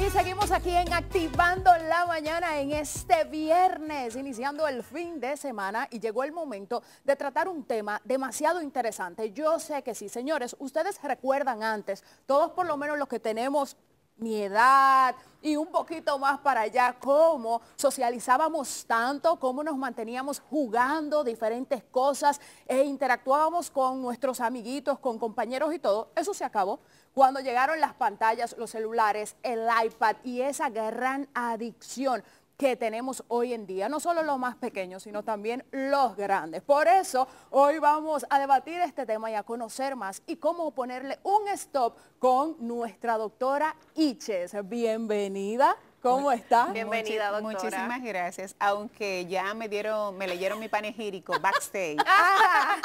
Y seguimos aquí en Activando la Mañana en este viernes, iniciando el fin de semana y llegó el momento de tratar un tema demasiado interesante. Yo sé que sí, señores, ustedes recuerdan antes, todos por lo menos los que tenemos mi edad y un poquito más para allá, cómo socializábamos tanto, cómo nos manteníamos jugando diferentes cosas e interactuábamos con nuestros amiguitos, con compañeros y todo, eso se acabó. Cuando llegaron las pantallas, los celulares, el iPad y esa gran adicción que tenemos hoy en día, no solo los más pequeños, sino también los grandes. Por eso hoy vamos a debatir este tema y a conocer más y cómo ponerle un stop con nuestra doctora Iches. Bienvenida. ¿Cómo está? Bienvenida, doctora. Muchísimas gracias, aunque ya me dieron, me leyeron mi panegírico backstage. Ah.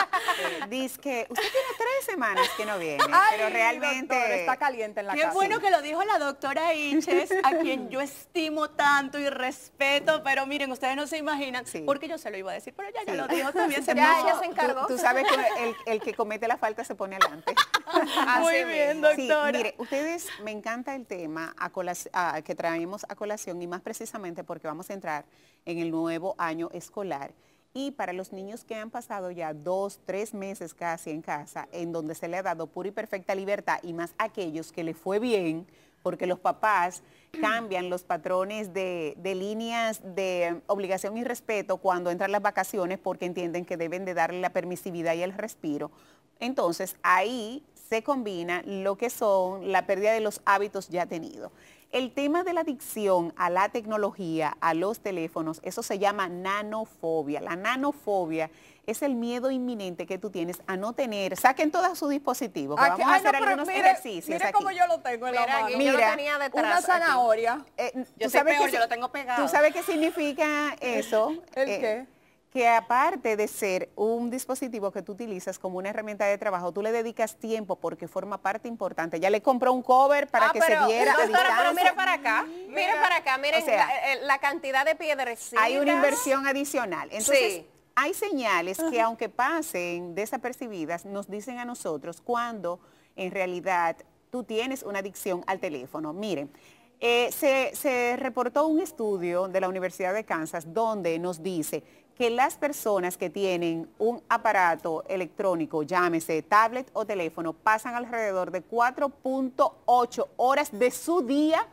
Dice que usted tiene tres semanas que no viene, pero realmente... está caliente en la casa. Qué bueno que lo dijo la doctora Inches, a quien yo estimo tanto y respeto, pero miren, ustedes no se imaginan, sí. porque yo se lo iba a decir, pero ya, ya lo dijo también. ya, ella se encargó. Tú, sabes que el, que comete la falta se pone adelante. Muy bien, doctora. mire, ustedes, me encanta el tema que traemos colación y más precisamente porque vamos a entrar en el nuevo año escolar. Y para los niños que han pasado ya dos, tres meses casi en casa, en donde se le ha dado pura y perfecta libertad, y más aquellos que le fue bien, porque los papás cambian los patrones de, de, líneas de obligación y respeto cuando entran las vacaciones porque entienden que deben de darle la permisividad y el respiro. Entonces ahí se combina lo que son la pérdida de los hábitos ya tenidos. El tema de la adicción a la tecnología, a los teléfonos, eso se llama nanofobia. La nanofobia es el miedo inminente que tú tienes a no tener. Saquen todos sus dispositivos. Que vamos a hacer algunos ejercicios. Mira cómo yo lo tengo en la mano. Mira, yo lo tenía Una zanahoria. yo sé que, yo lo tengo pegado. ¿Tú sabes qué significa eso? ¿El eh, qué? que aparte de ser un dispositivo que tú utilizas como una herramienta de trabajo, tú le dedicas tiempo porque forma parte importante. Ya le compró un cover para ah, que se viera. No, pero mira para acá, mira, para acá, miren eh, la, cantidad de piedras. Hay una inversión adicional. Entonces, hay señales que aunque pasen desapercibidas, nos dicen a nosotros cuando en realidad tú tienes una adicción al teléfono. Miren, eh, se, reportó un estudio de la Universidad de Kansas donde nos dice que las personas que tienen un aparato electrónico, llámese tablet o teléfono, pasan alrededor de 4.8 horas de su día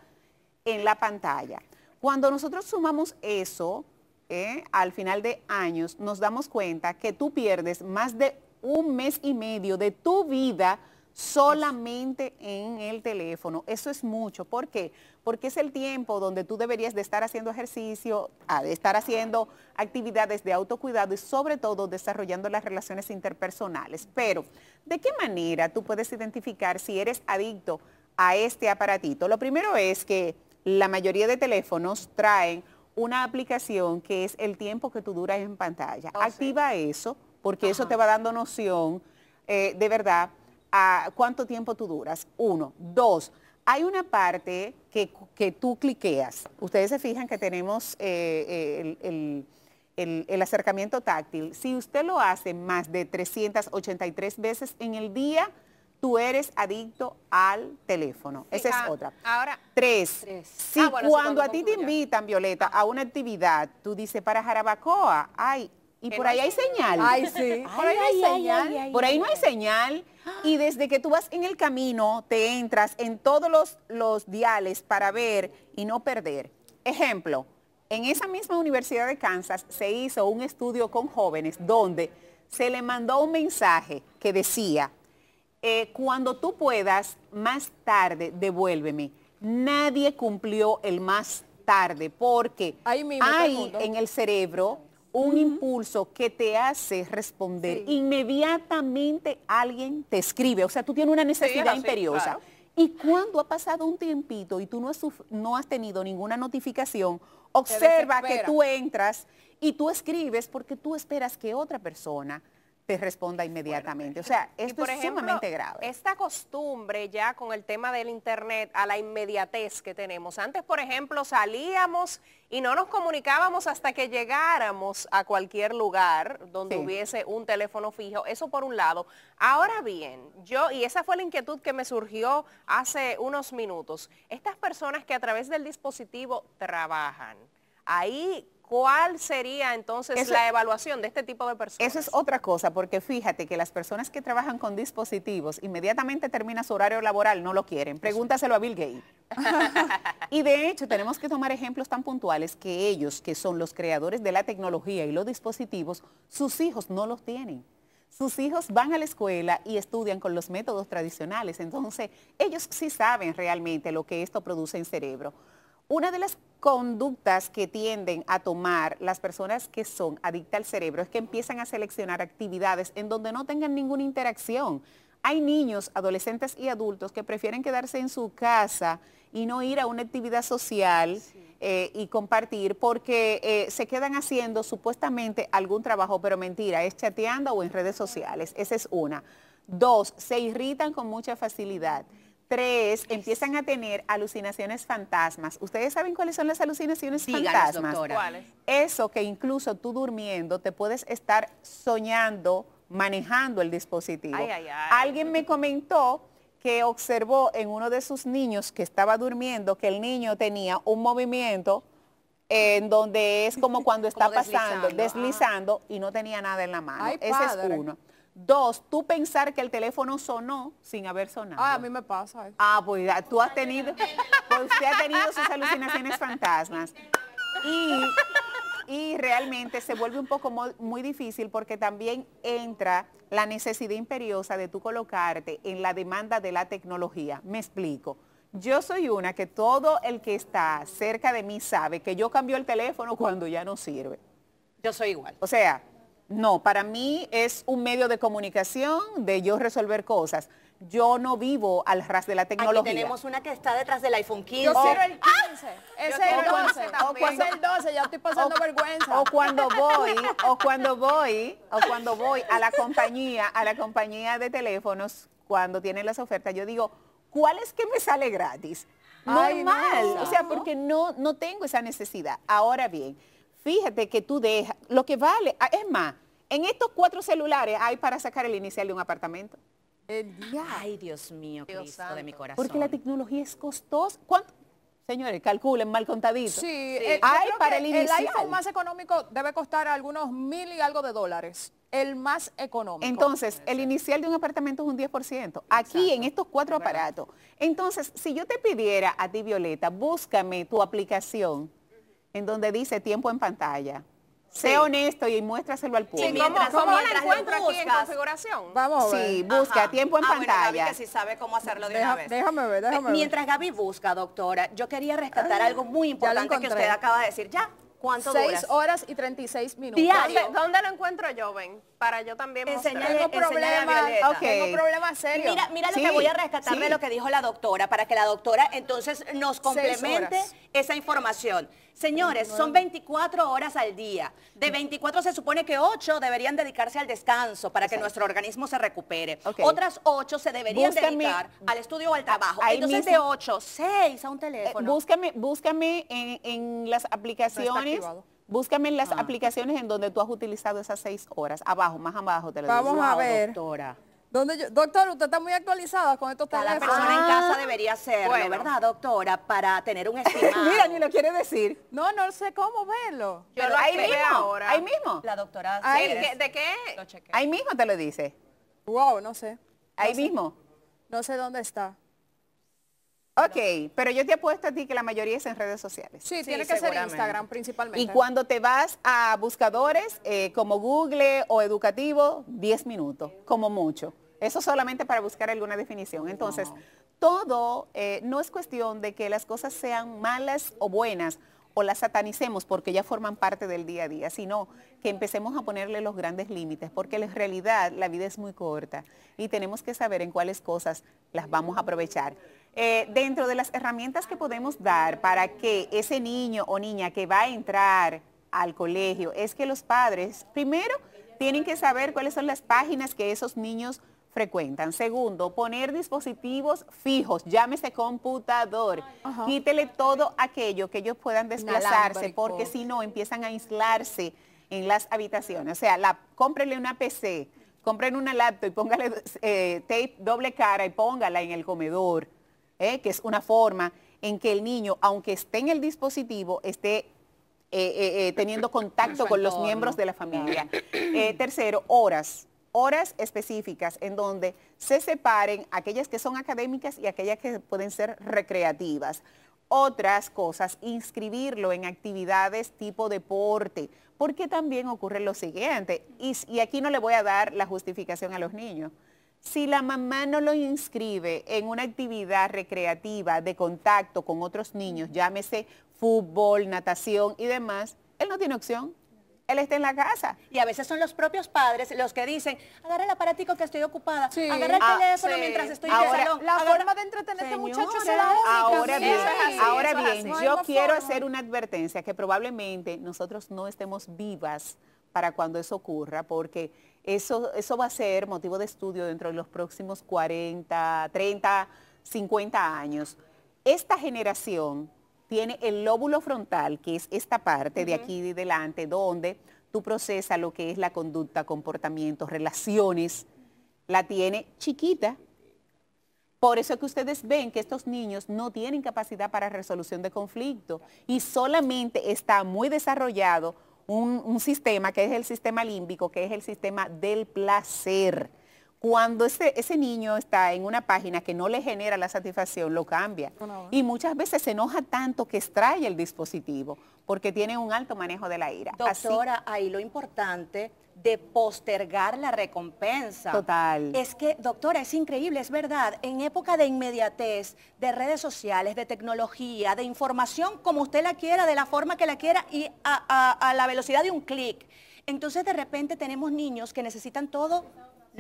en la pantalla. Cuando nosotros sumamos eso, eh, al final de años, nos damos cuenta que tú pierdes más de un mes y medio de tu vida solamente en el teléfono. Eso es mucho. ¿Por qué? Porque es el tiempo donde tú deberías de estar haciendo ejercicio, de estar haciendo actividades de autocuidado y sobre todo desarrollando las relaciones interpersonales. Pero, ¿de qué manera tú puedes identificar si eres adicto a este aparatito? Lo primero es que la mayoría de teléfonos traen una aplicación que es el tiempo que tú duras en pantalla. Oh, Activa eso, porque eso te va dando noción eh, de verdad cuánto tiempo tú duras. Uno. Dos, hay una parte que, tú cliqueas. Ustedes se fijan que tenemos eh, el, acercamiento táctil, si usted lo hace más de 383 veces en el día, tú eres adicto al teléfono. Esa es ah, otra. Ahora, tres. Si ah, cuando, a ti te invitan, Violeta, ah. a una actividad, tú dices para Jarabacoa, hay... Y por ahí hay señal. Ay, sí. Por ahí no hay señal. Y desde que tú vas en el camino, te entras en todos los, diales para ver y no perder. Ejemplo, en esa misma Universidad de Kansas se hizo un estudio con jóvenes donde se le mandó un mensaje que decía, eh, cuando tú puedas, más tarde devuélveme. Nadie cumplió el más tarde porque hay en el cerebro un impulso que te hace responder. Inmediatamente alguien te escribe, o sea, tú tienes una necesidad imperiosa. Y cuando ha pasado un tiempito y tú no has tenido ninguna notificación, observa que tú entras y tú escribes porque tú esperas que otra persona te responda inmediatamente. o sea, es extremadamente sumamente grave. Esta costumbre ya con el tema del Internet a la inmediatez que tenemos. Antes, por ejemplo, salíamos y no nos comunicábamos hasta que llegáramos a cualquier lugar donde hubiese un teléfono fijo. Eso por un lado. Ahora bien, yo, y esa fue la inquietud que me surgió hace unos minutos, estas personas que a través del dispositivo trabajan, ahí ¿Cuál sería entonces la evaluación de este tipo de personas? Eso es otra cosa, porque fíjate que las personas que trabajan con dispositivos, inmediatamente termina su horario laboral, no lo quieren. Pregúntaselo a Bill Gates. y de hecho, tenemos que tomar ejemplos tan puntuales que ellos, que son los creadores de la tecnología y los dispositivos, sus hijos no los tienen sus hijos van a la escuela y estudian con los métodos tradicionales. Entonces, ellos sí saben realmente lo que esto produce en cerebro. Una de las conductas que tienden a tomar las personas que son adictas al cerebro es que empiezan a seleccionar actividades en donde no tengan ninguna interacción. Hay niños, adolescentes y adultos que prefieren quedarse en su casa y no ir a una actividad social eh, y compartir porque eh, se quedan haciendo supuestamente algún trabajo, pero mentira, es chateando o en redes sociales. Esa es una. Dos, se irritan con mucha facilidad. Tres, empiezan a tener alucinaciones fantasmas. ¿Ustedes saben cuáles son las alucinaciones fantasmas? Eso que incluso tú durmiendo te puedes estar soñando, manejando el dispositivo. Alguien me comentó que observó en uno de sus niños que estaba durmiendo que el niño tenía un movimiento en donde es como cuando está pasando, deslizando, deslizando ah. y no tenía nada en la mano. Ese es uno. Dos, tú pensar que el teléfono sonó sin haber sonado. Ah, a mí me pasa. Eso. Ah, pues tú has tenido, pues, tenido sus alucinaciones fantasmas. Y, y realmente se vuelve un poco muy difícil porque también entra la necesidad imperiosa de tú colocarte en la demanda de la tecnología. Me explico. Yo soy una que todo el que está cerca de mí sabe que yo cambio el teléfono cuando ya no sirve. Yo soy igual. O sea, no, para mí es un medio de comunicación, de yo resolver cosas. Yo no vivo al ras de la tecnología. Aquí tenemos una que está detrás del iPhone 15. Yo quiero el 15. ¡Ah! Es el 12. O cuando, es el 12, ya estoy pasando vergüenza. O cuando voy, o cuando voy, o cuando voy a la compañía, a la compañía de teléfonos, cuando tienen las ofertas, yo digo, ¿cuál es que me sale gratis? Normal. mal. o sea, porque no, no tengo esa necesidad. Ahora bien, fíjate que tú dejas, lo que vale, ah, es más, en estos cuatro celulares hay para sacar el inicial de un apartamento. Ay, Dios mío, Cristo de mi corazón. Porque la tecnología es costosa. ¿Cuánto? Señores, calculen mal contadito. Sí, eh, hay para el inicial. El más económico debe costar algunos mil y algo de dólares. El más económico. Entonces, el inicial de un apartamento es un 10%. Aquí, en estos cuatro aparatos. Entonces, si yo te pidiera a ti, Violeta, búscame tu aplicación en donde dice tiempo en pantalla. Sé honesto y muéstraselo al público. Y mientras, ¿Cómo, la encuentro aquí en configuración? Vamos Sí, busca tiempo en pantalla. Ah, bueno, Gaby que sí sabe cómo hacerlo de una vez. Déjame ver, déjame mientras ver. Mientras Gaby busca, doctora, yo quería rescatar algo muy importante que usted acaba de decir. Ya, ¿Cuánto 6 horas y 36 minutos. ¿Dónde, lo encuentro yo, Ben? Para yo también mostrar. Tengo problemas, okay. tengo problemas serios. Mira, lo que voy a rescatar de lo que dijo la doctora, para que la doctora entonces nos complemente esa información. Señores, son 24 horas al día. De 24 se supone que 8 deberían dedicarse al descanso para que nuestro organismo se recupere. Otras 8 se deberían dedicar al estudio o al trabajo. Entonces mismo, de 8, 6 a un eh, teléfono. búscame, en, las aplicaciones. Ah. Búscame en las aplicaciones en donde tú has utilizado esas 6 horas. Abajo, más abajo te lo Vamos a ver. Doctora. Doctor, usted está muy actualizada con estos temas. La persona en casa ah. debería ser ¿verdad, doctora? Para tener un estimado. Mira, ni lo quiere decir. No, no sé cómo verlo. Pero ahí mismo, ahí mismo. La doctora. ¿De, qué? ahí mismo te lo dice. Wow, no sé. ahí mismo. No sé dónde está. Ok, pero yo te apuesto a ti que la mayoría es en redes sociales. Sí, tiene que ser Instagram principalmente. Y cuando te vas a buscadores eh, como Google o educativo, 10 minutos, como mucho. Eso solamente para buscar alguna definición. Entonces, todo eh, no es cuestión de que las cosas sean malas o buenas o las satanicemos porque ya forman parte del día a día, sino que empecemos a ponerle los grandes límites, porque en realidad la vida es muy corta y tenemos que saber en cuáles cosas las vamos a aprovechar. Eh, dentro de las herramientas que podemos dar para que ese niño o niña que va a entrar al colegio es que los padres, primero, tienen que saber cuáles son las páginas que esos niños frecuentan. Segundo, poner dispositivos fijos, llámese computador, quítele todo aquello que ellos puedan desplazarse, porque si no empiezan a aislarse en las habitaciones. O sea, la, cómprenle una PC, compren una laptop y póngale eh, tape doble cara y póngala en el comedor ¿eh? que es una forma en que el niño, aunque esté en el dispositivo, esté eh, eh, teniendo contacto con los miembros de la familia. tercero, horas horas específicas en donde se separen aquellas que son académicas y aquellas que pueden ser recreativas. Otras cosas, inscribirlo en actividades tipo deporte, porque también ocurre lo siguiente, y aquí no le voy a dar la justificación a los niños. Si la mamá no lo inscribe en una actividad recreativa de contacto con otros niños, llámese fútbol, natación y demás, él no tiene opción él está en la casa. Y a veces son los propios padres los que dicen, agarra el aparatico que estoy ocupada, agarra el ah, teléfono mientras estoy ahora, en La forma de entretener a muchacho única. Ahora bien, ahora bien, yo quiero hacer una advertencia que probablemente nosotros no estemos vivas para cuando eso ocurra, porque eso, eso va a ser motivo de estudio dentro de los próximos 40, 30, 50 años. Esta generación tiene el lóbulo frontal, que es esta parte de aquí de delante, donde tú procesas lo que es la conducta, comportamientos, relaciones, la tiene chiquita. Por eso que ustedes ven que estos niños no tienen capacidad para resolución de conflicto y solamente está muy desarrollado un, sistema que es el sistema límbico, que es el sistema del placer. Cuando ese, ese niño está en una página que no le genera la satisfacción, lo cambia. Y muchas veces se enoja tanto que extrae el dispositivo porque tiene un alto manejo de la ira. Doctora, ahí lo importante de postergar la recompensa. Total. Es que, doctora, es increíble, es verdad. En época de inmediatez, de redes sociales, de tecnología, de información como usted la quiera, de la forma que la quiera y a, la velocidad de un clic. Entonces, de repente tenemos niños que necesitan todo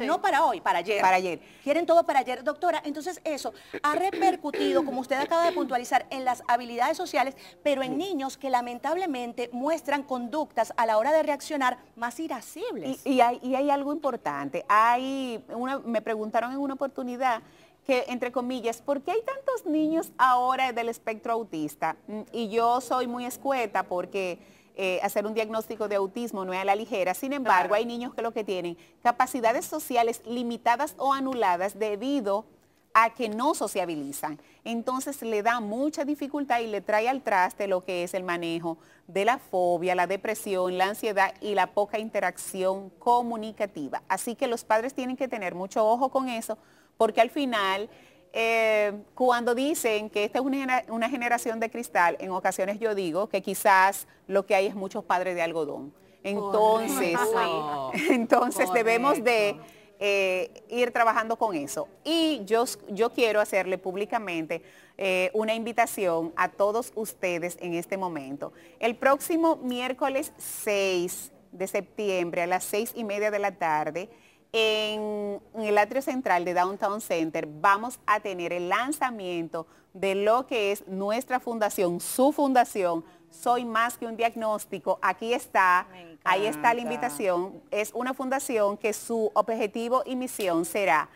no para hoy, para ayer. Para ayer. Quieren todo para ayer, doctora. Entonces eso ha repercutido, como usted acaba de puntualizar, en las habilidades sociales, pero en niños que lamentablemente muestran conductas a la hora de reaccionar más irascibles. Y, hay, algo importante. Hay me preguntaron en una oportunidad que, entre comillas, ¿por qué hay tantos niños ahora del espectro autista? Mm, y yo soy muy escueta porque eh, hacer un diagnóstico de autismo no es a la ligera. Sin embargo, hay niños que lo que tienen capacidades sociales limitadas o anuladas debido a que no sociabilizan. Entonces le da mucha dificultad y le trae al traste lo que es el manejo de la fobia, la depresión, la ansiedad y la poca interacción comunicativa. Así que los padres tienen que tener mucho ojo con eso porque al final eh, cuando dicen que esta es una, generación de cristal, en ocasiones yo digo que quizás lo que hay es muchos padres de algodón. Entonces, entonces debemos de eh, ir trabajando con eso. Y yo, yo quiero hacerle públicamente eh, una invitación a todos ustedes en este momento. El próximo miércoles 6 de septiembre a las 6 y media de la tarde, en, el atrio central de Downtown Center vamos a tener el lanzamiento de lo que es nuestra fundación, su fundación, Soy Más que un Diagnóstico. Aquí está, ahí está la invitación. Es una fundación que su objetivo y misión será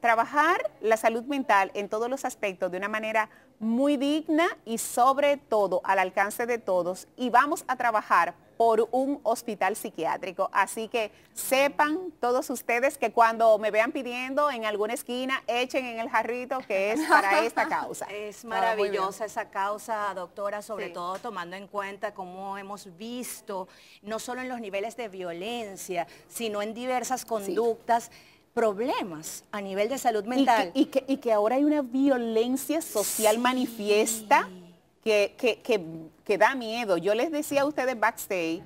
trabajar la salud mental en todos los aspectos de una manera muy digna y sobre todo al alcance de todos y vamos a trabajar por un hospital psiquiátrico. Así que sepan todos ustedes que cuando me vean pidiendo en alguna esquina, echen en el jarrito que es para esta causa. Es ah, maravillosa esa causa, doctora, sobre todo tomando en cuenta cómo hemos visto, no solo en los niveles de violencia, sino en diversas conductas problemas a nivel de salud mental. Y que, ahora hay una violencia social manifiesta que, da miedo. Yo les decía a ustedes backstage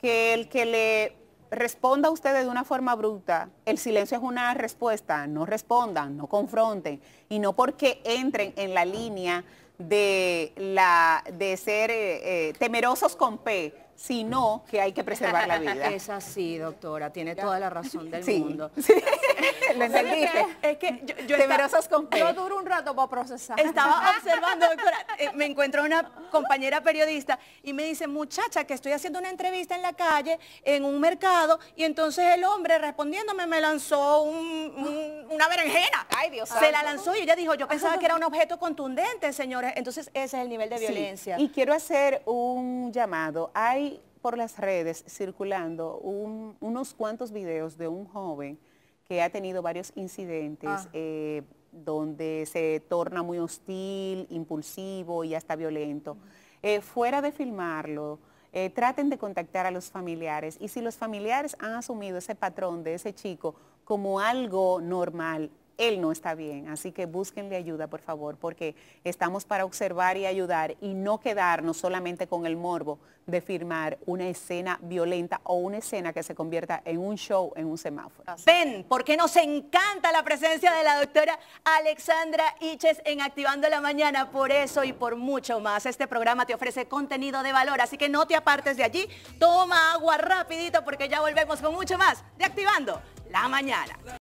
que el que le responda a ustedes de una forma bruta, el silencio es una respuesta, no respondan, no confronten, y no porque entren en la línea de, la, de ser eh, eh, temerosos con P, sino que hay que preservar la vida. Es así, doctora, tiene toda la razón del mundo. Sí. Es que, yo, yo duro un rato para procesar. Estaba observando, eh, me encuentro una compañera periodista y me dice, muchacha, que estoy haciendo una entrevista en la calle, en un mercado, y entonces el hombre respondiéndome me lanzó una berenjena. Ay, Dios Se la lanzó y ella dijo, yo pensaba que era un objeto contundente, señores. Entonces ese es el nivel de violencia. Y quiero hacer un llamado. Hay por las redes circulando unos cuantos videos de un joven que ha tenido varios incidentes ah. eh, donde se torna muy hostil, impulsivo y hasta violento. Eh, fuera de filmarlo, eh, traten de contactar a los familiares y si los familiares han asumido ese patrón de ese chico como algo normal, él no está bien. Así que búsquenle ayuda, por favor, porque estamos para observar y ayudar y no quedarnos solamente con el morbo de firmar una escena violenta o una escena que se convierta en un show, en un semáforo. Ven, porque nos encanta la presencia de la doctora Alexandra Iches en Activando la Mañana. Por eso y por mucho más, este programa te ofrece contenido de valor, así que no te apartes de allí. Toma agua rapidito porque ya volvemos con mucho más de Activando la Mañana.